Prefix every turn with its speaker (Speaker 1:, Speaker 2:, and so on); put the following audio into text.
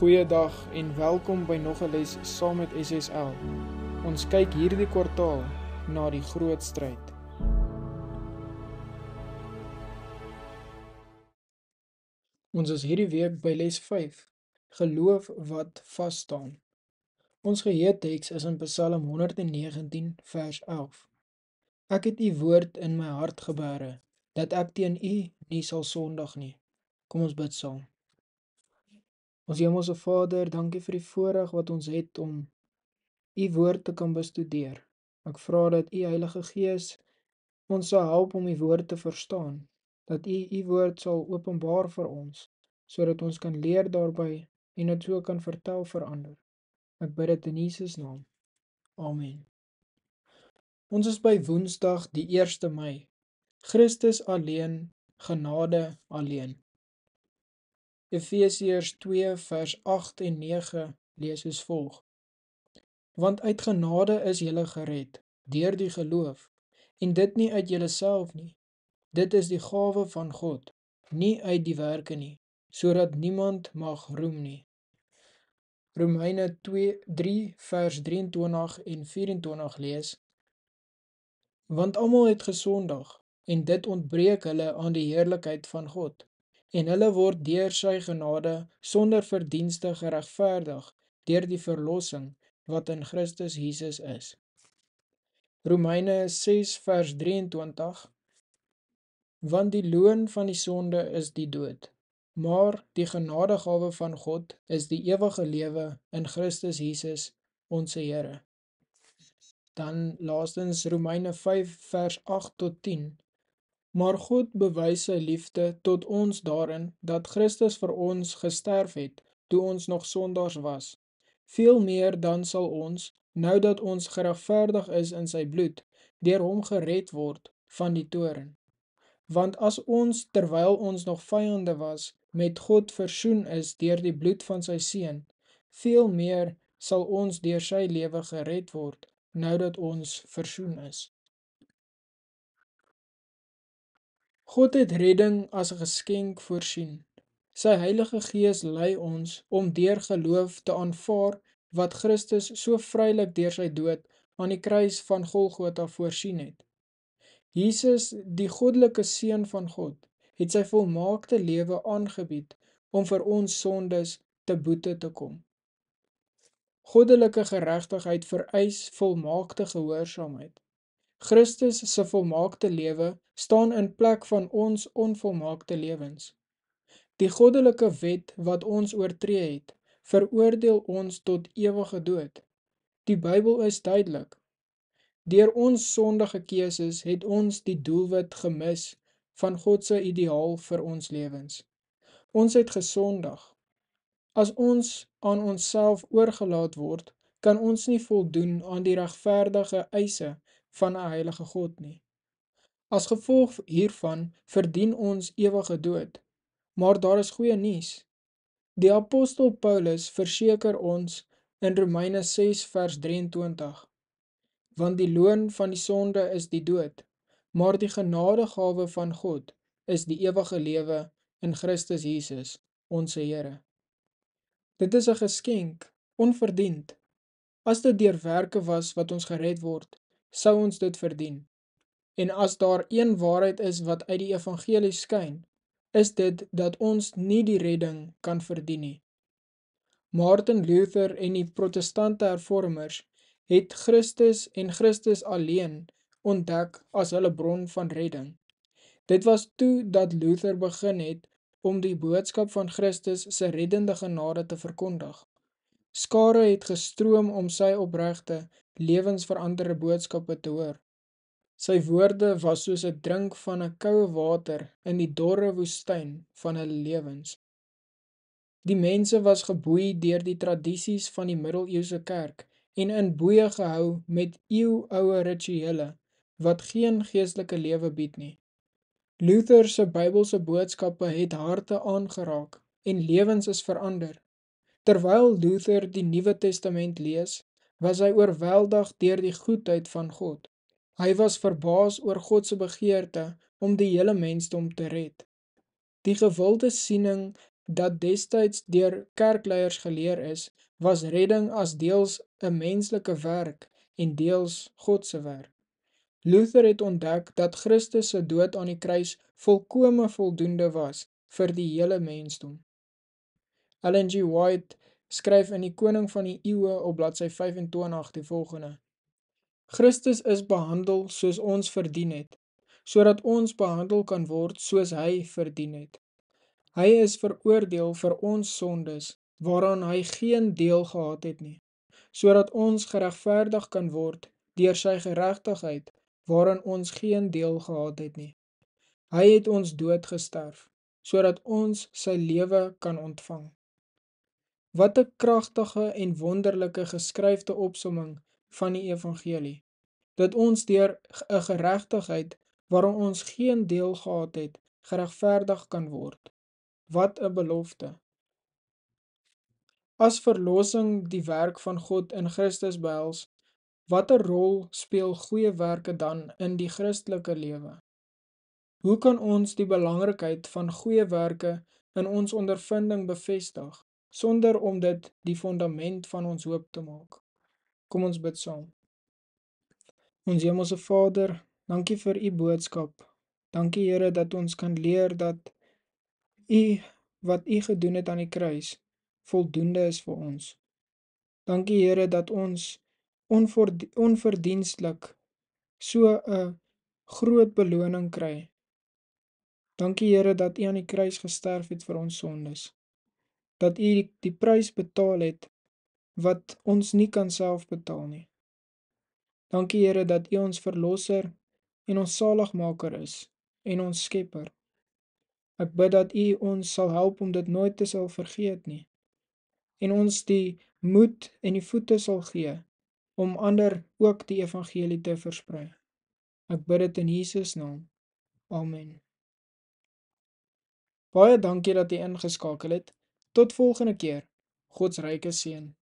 Speaker 1: Goeiedag en welkom by nog 'n les saam met SSL. Ons kyk hierdie kwartaal na die groot stryd. Ons is hierdie week by les 5: Geloof wat vas staan. Ons geheue teks is in Psalm 119 vers 11. Ek het u woord in my hart gebere dat ek teen u nie sal sondig nie. Kom ons bid saam. Ons Hemelse Vader, dankie vir die voorreg wat ons het om u woord te kan bestudeer. Ek vra dat u Heilige Gees ons sal help om u woord te verstaan, dat u u woord sal openbaar vir ons sodat ons kan leer daarby en dit so kan vertel vir ander. Ek bid dit in Jesus naam. Amen. Ons is by Woensdag die 1 Mei. Christus alleen, genade alleen. Efesiërs 2 vers 8 en 9 lees soos volg: Want uit genade is julle gered deur die geloof en dit nie uit julleself nie. Dit is die gawe van God, nie uit die werke nie, sodat niemand mag roem nie. Romeine 2 3 vers 23 en 24 lees: Want almal het gesondig en dit ontbreek hulle aan die heerlikheid van God en hulle word deur sy genade sonder verdienste geregverdig deur die verlossing wat in Christus Jesus is. Romeine 6 vers 23 Want die loon van die sonde is die dood, maar die genadegawe van God is die ewige lewe in Christus Jesus, ons Here. Dan laastens Romeine 5 vers 8 tot Maar God bewys sy liefde tot ons daarin dat Christus vir ons gesterf het toe ons nog sondaars was. Veel meer dan sal ons, nou dat ons geregverdig is in sy bloed, deur hom gered word van die toren. Want as ons terwyl ons nog vyande was, met God versoen is deur die bloed van sy seun, veel meer sal ons deur sy lewe gered word nou dat ons versoen is. God het redding as geskenk voorsien. Sy heilige gees lei ons om deur geloof te aanvaar wat Christus so vrylik deur sy dood aan die kruis van Golgotha voorsien het. Jesus, die goddelike seun van God, het sy volmaakte lewe aangebied om vir ons sondes te boete te kom. Goddelike geregtigheid vereis volmaakte gehoorsaamheid. Christus se volmaakte lewe staan in plek van ons onvolmaakte lewens. Die goddelike wet wat ons oortree het, veroordeel ons tot ewige dood. Die Bybel is duidelik. Deur ons sondige keuses het ons die doelwit gemis van God se ideaal vir ons lewens. Ons het gesondig. As ons aan onsself oorgelaat word, kan ons nie voldoen aan die regverdige eise van 'n heilige God nie. As gevolg hiervan verdien ons ewige dood. Maar daar is goeie nuus. Die apostel Paulus verseker ons in Romeine 6 vers 23: Want die loon van die sonde is die dood, maar die genadegawe van God is die ewige lewe in Christus Jesus, ons Here. Dit is 'n geskenk, onverdiend. As dit deur werke was wat ons gered word, sou ons dit verdien. En as daar een waarheid is wat uit die evangelie skyn, is dit dat ons nie die redding kan verdien nie. Martin Luther en die protestante hervormers het Christus en Christus alleen ontdek as hulle bron van redding. Dit was toe dat Luther begin het om die boodskap van Christus se reddende genade te verkondig. Skare het gestroom om sy opregte lewensveranderende boodskappe te hoor. Sy woorde was soos 'n drink van 'n koue water in die dorre woestyn van hulle lewens. Die mense was geboei deur die tradisies van die middeleeuse kerk en in boeye gehou met eeuoue rituele wat geen geestelike lewe bied nie. Luther se Bybelse boodskappe het harte aangeraak en lewens is verander. Terwyl Luther die Nuwe Testament lees, was hy oorweldig deur die goedheid van God. Hy was verbaas oor God se begeerte om die hele mensdom te red. Die gewilde siening dat destyds deur kerkleiers geleer is, was redding as deels 'n menslike werk en deels God se werk. Luther het ontdek dat Christus se dood aan die kruis volkome voldoende was vir die hele mensdom. Ellen G. White skryf in die koning van die eeuwe op bladsy 25 die volgende. Christus is behandel soos ons verdien het, so ons behandel kan word soos hy verdien het. Hy is veroordeel vir ons sondes, waaraan hy geen deel gehad het nie, so ons gerechtvaardig kan word dier sy gerechtigheid, waaraan ons geen deel gehad het nie. Hy het ons doodgesterf, so ons sy lewe kan ontvang. Wat 'n kragtige en wonderlike geskryfde opsomming van die evangelie. Dat ons deur 'n geregtigheid waaraan ons geen deel gehad het, geregverdig kan word. Wat 'n belofte. As verlossing die werk van God in Christus behels, watter rol speel goeie werke dan in die Christelike lewe? Hoe kan ons die belangrikheid van goeie werke in ons ondervinding bevestig? sonder om dit die fondament van ons hoop te maak. Kom ons bid saam. Ons Hemelse Vader, dankie vir u boodskap. Dankie Here dat ons kan leer dat u wat u gedoen het aan die kruis voldoende is vir ons. Dankie Here dat ons onverdienstelik so 'n groot beloning kry. Dankie Here dat U aan die kruis gesterf het vir ons sondes dat u die, die prys betaal het wat ons nie kan self betaal nie. Dankie Here dat u ons verlosser en ons saligmaker is en ons skepper. Ek bid dat u ons sal help om dit nooit te sal vergeet nie en ons die moed en die voete sal gee om ander ook die evangelie te versprei. Ek bid dit in Jesus naam. Amen. Baie dankie dat jy ingeskakel het. Tot volgende keer. God se ryke seën.